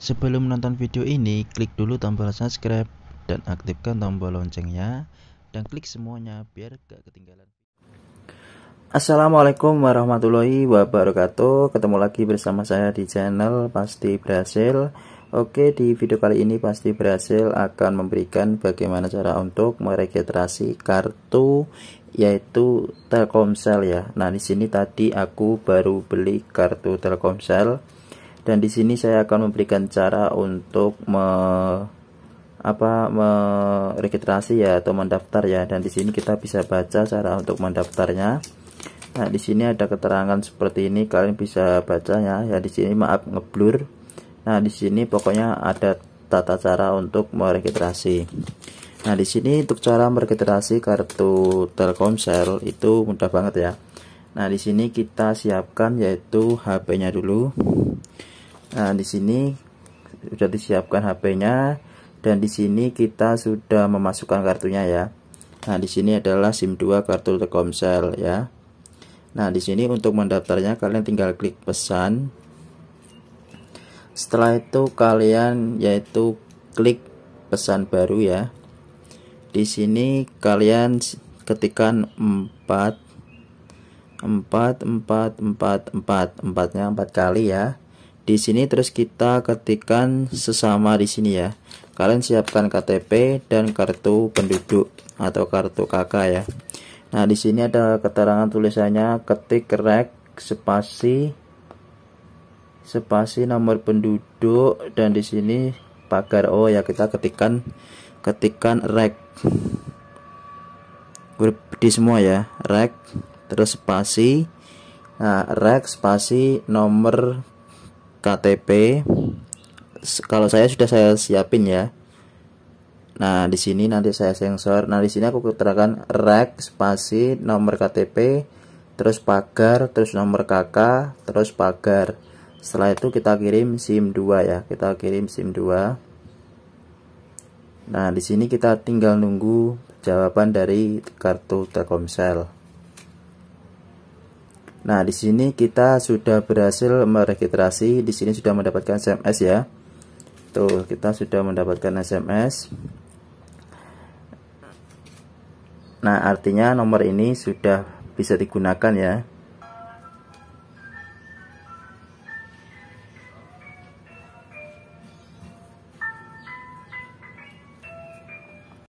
Sebelum menonton video ini, klik dulu tombol subscribe dan aktifkan tombol loncengnya dan klik semuanya biar gak ketinggalan. Assalamualaikum warahmatullahi wabarakatuh. Ketemu lagi bersama saya di channel Pasti Berhasil. Oke, di video kali ini Pasti Berhasil akan memberikan bagaimana cara untuk meregistrasi kartu yaitu Telkomsel ya. Nah, di sini tadi aku baru beli kartu Telkomsel dan di sini saya akan memberikan cara untuk me apa meregistrasi ya atau mendaftar ya dan di sini kita bisa baca cara untuk mendaftarnya nah di sini ada keterangan seperti ini kalian bisa baca ya ya di sini maaf ngeblur nah di sini pokoknya ada tata cara untuk meregistrasi nah di sini untuk cara meregistrasi kartu Telkomsel itu mudah banget ya nah di sini kita siapkan yaitu HP-nya dulu Nah, di sini sudah disiapkan HP-nya dan di sini kita sudah memasukkan kartunya ya. Nah, di sini adalah SIM 2 kartu Telkomsel ya. Nah, di sini untuk mendaftarnya kalian tinggal klik pesan. Setelah itu kalian yaitu klik pesan baru ya. Di sini kalian ketikan 4 4 4 4 4 4-nya 4 kali ya di sini terus kita ketikkan sesama di sini ya kalian siapkan KTP dan kartu penduduk atau kartu KK ya nah di sini ada keterangan tulisannya ketik rek spasi spasi nomor penduduk dan di sini pagar oh ya kita ketikkan ketikkan rek di semua ya rek terus spasi nah rek spasi nomor KTP kalau saya sudah saya siapin ya nah di sini nanti saya sensor nah di sini aku keterangkan rek spasi nomor KTP terus pagar terus nomor KK terus pagar setelah itu kita kirim SIM 2 ya kita kirim SIM 2 nah di sini kita tinggal nunggu jawaban dari kartu Telkomsel Nah, di sini kita sudah berhasil meregistrasi. Di sini sudah mendapatkan SMS ya. Tuh, kita sudah mendapatkan SMS. Nah, artinya nomor ini sudah bisa digunakan ya.